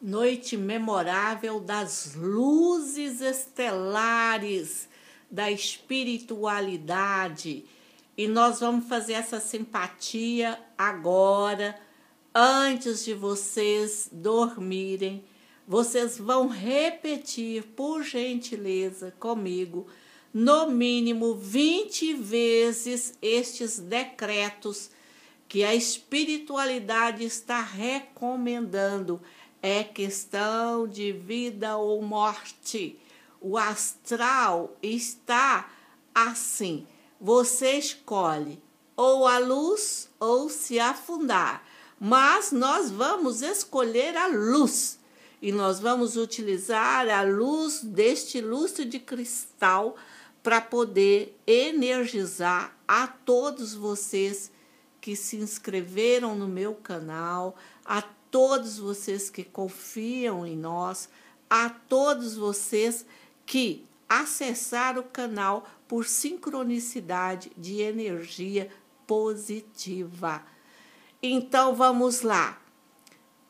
noite memorável das luzes estelares da espiritualidade. E nós vamos fazer essa simpatia agora, antes de vocês dormirem. Vocês vão repetir, por gentileza, comigo, no mínimo 20 vezes estes decretos que a espiritualidade está recomendando é questão de vida ou morte. O astral está assim. Você escolhe ou a luz ou se afundar. Mas nós vamos escolher a luz e nós vamos utilizar a luz deste lustre de cristal para poder energizar a todos vocês que se inscreveram no meu canal, a todos vocês que confiam em nós, a todos vocês que acessaram o canal por sincronicidade de energia positiva. Então vamos lá.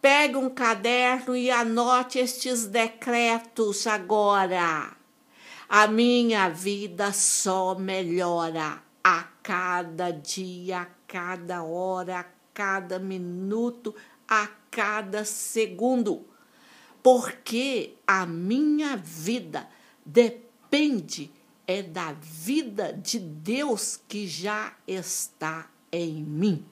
Pegue um caderno e anote estes decretos agora. A minha vida só melhora a cada dia, a cada hora, a cada minuto, a cada segundo. Porque a minha vida depende é da vida de Deus que já está em mim.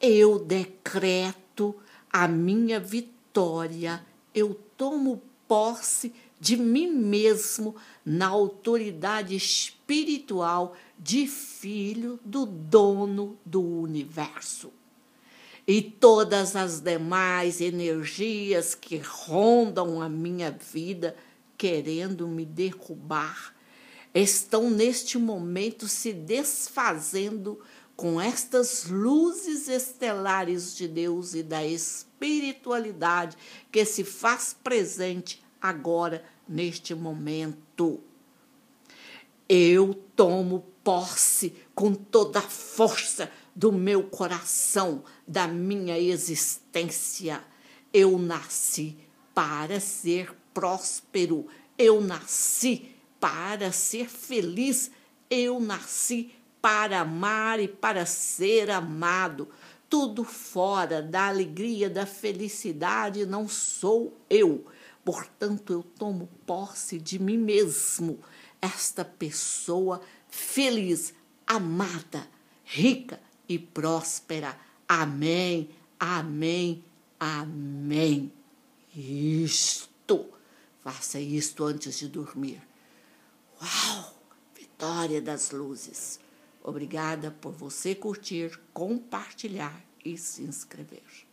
Eu decreto a minha vitória, eu tomo posse de mim mesmo na autoridade espiritual de filho do dono do universo. E todas as demais energias que rondam a minha vida querendo me derrubar estão neste momento se desfazendo com estas luzes estelares de Deus e da espiritualidade que se faz presente agora, neste momento. Eu tomo posse com toda a força do meu coração, da minha existência. Eu nasci para ser próspero. Eu nasci para ser feliz. Eu nasci para amar e para ser amado. Tudo fora da alegria, da felicidade, não sou eu. Portanto, eu tomo posse de mim mesmo, esta pessoa feliz, amada, rica e próspera. Amém, amém, amém. Isto, faça isto antes de dormir. Uau! Vitória das luzes. Obrigada por você curtir, compartilhar e se inscrever.